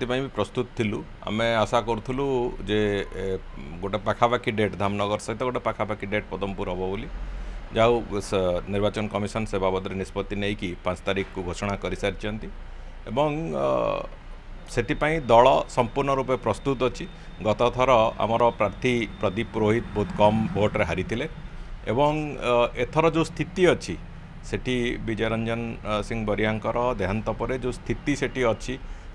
ସେଥିପାଇଁ ବି ପ୍ରସ୍ତୁତ ଥିଲୁ ଆମେ ଆଶା କରୁଥିଲୁ ଯେ ଗୋଟେ ପାଖାପାଖି ଡେଟ୍ ଧାମନଗର ସହିତ ଗୋଟେ ପାଖାପାଖି ଡେଟ୍ ପଦମପୁର ହେବ ବୋଲି ଯାହା ହଉ ନିର୍ବାଚନ କମିଶନ ସେ ବାବଦରେ ନିଷ୍ପତ୍ତି ନେଇକି ପାଞ୍ଚ ତାରିଖକୁ ଘୋଷଣା କରିସାରିଛନ୍ତି ଏବଂ ସେଥିପାଇଁ ଦଳ ସମ୍ପୂର୍ଣ୍ଣ ରୂପେ ପ୍ରସ୍ତୁତ ଅଛି ଗତଥର ଆମର ପ୍ରାର୍ଥୀ ପ୍ରଦୀପ ପୁରୋହିତ ବହୁତ କମ୍ ଭୋଟରେ ହାରିଥିଲେ ଏବଂ ଏଥର ଯେଉଁ ସ୍ଥିତି ଅଛି ସେଠି ବିଜୟ ରଞ୍ଜନ ସିଂ ବରିଆଙ୍କର ଦେହାନ୍ତ ପରେ ଯେଉଁ ସ୍ଥିତି ସେଠି ଅଛି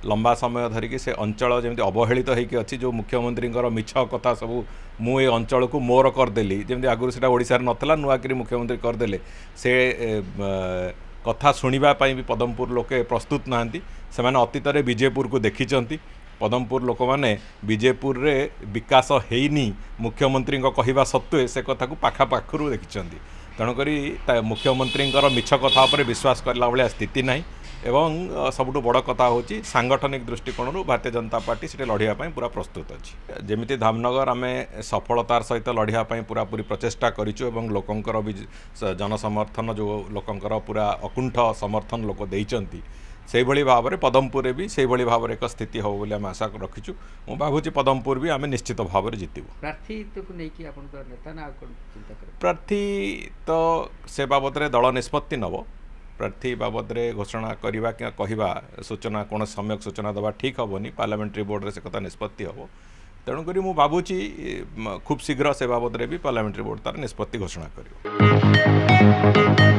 ଲମ୍ବା ସମୟ ଧରିକି ସେ ଅଞ୍ଚଳ ଯେମିତି ଅବହେଳିତ ହୋଇକି ଅଛି ଯେଉଁ ମୁଖ୍ୟମନ୍ତ୍ରୀଙ୍କର ମିଛ କଥା ସବୁ ମୁଁ ଏ ଅଞ୍ଚଳକୁ ମୋର କରିଦେଲି ଯେମିତି ଆଗରୁ ସେଇଟା ଓଡ଼ିଶାରେ ନଥିଲା ନୂଆକିରି ମୁଖ୍ୟମନ୍ତ୍ରୀ କରିଦେଲେ ସେ କଥା ଶୁଣିବା ପାଇଁ ବି ପଦମପୁର ଲୋକେ ପ୍ରସ୍ତୁତ ନାହାନ୍ତି ସେମାନେ ଅତୀତରେ ବିଜେପୁରକୁ ଦେଖିଛନ୍ତି ପଦମପୁର ଲୋକମାନେ ବିଜେପୁରରେ ବିକାଶ ହେଇନି ମୁଖ୍ୟମନ୍ତ୍ରୀଙ୍କ କହିବା ସତ୍ତ୍ୱେ ସେ କଥାକୁ ପାଖାପାଖରୁ ଦେଖିଛନ୍ତି ତେଣୁକରି ମୁଖ୍ୟମନ୍ତ୍ରୀଙ୍କର ମିଛ କଥା ଉପରେ ବିଶ୍ୱାସ କରିଲା ଭଳିଆ ସ୍ଥିତି ନାହିଁ ଏବଂ ସବୁଠୁ ବଡ଼ କଥା ହେଉଛି ସାଂଗଠନିକ ଦୃଷ୍ଟିକୋଣରୁ ଭାରତୀୟ ଜନତା ପାର୍ଟି ସେଠି ଲଢ଼ିବା ପାଇଁ ପୁରା ପ୍ରସ୍ତୁତ ଅଛି ଯେମିତି ଧାମନଗର ଆମେ ସଫଳତାର ସହିତ ଲଢ଼ିବା ପାଇଁ ପୁରାପୁରି ପ୍ରଚେଷ୍ଟା କରିଛୁ ଏବଂ ଲୋକଙ୍କର ବି ଜନସମର୍ଥନ ଯେଉଁ ଲୋକଙ୍କର ପୁରା ଅକୁଣ୍ଠ ସମର୍ଥନ ଲୋକ ଦେଇଛନ୍ତି ସେହିଭଳି ଭାବରେ ପଦମପୁରରେ ବି ସେହିଭଳି ଭାବରେ ଏକ ସ୍ଥିତି ହେବ ବୋଲି ଆମେ ଆଶା ରଖିଛୁ ମୁଁ ଭାବୁଛି ପଦମପୁର ବି ଆମେ ନିଶ୍ଚିତ ଭାବରେ ଜିତିବୁ ପ୍ରାର୍ଥୀତ୍ୱକୁ ନେଇକି ଆପଣଙ୍କ ନେତା ପ୍ରାର୍ଥୀ ତ ସେ ବାବଦରେ ଦଳ ନିଷ୍ପତ୍ତି ନେବ ପ୍ରାର୍ଥୀ ବାବଦରେ ଘୋଷଣା କରିବା କିମ୍ବା କହିବା ସୂଚନା କୌଣସି ସମ୍ୟକ ସୂଚନା ଦେବା ଠିକ୍ ହେବନି ପାର୍ଲାମେଣ୍ଟାରୀ ବୋର୍ଡ଼ରେ ସେ କଥା ନିଷ୍ପତ୍ତି ହେବ ତେଣୁକରି ମୁଁ ଭାବୁଛି ଖୁବ୍ ଶୀଘ୍ର ସେ ବାବଦରେ ବି ପାର୍ଲାମେଣ୍ଟାରୀ ବୋର୍ଡ଼ ତା'ର ନିଷ୍ପତ୍ତି ଘୋଷଣା କରିବ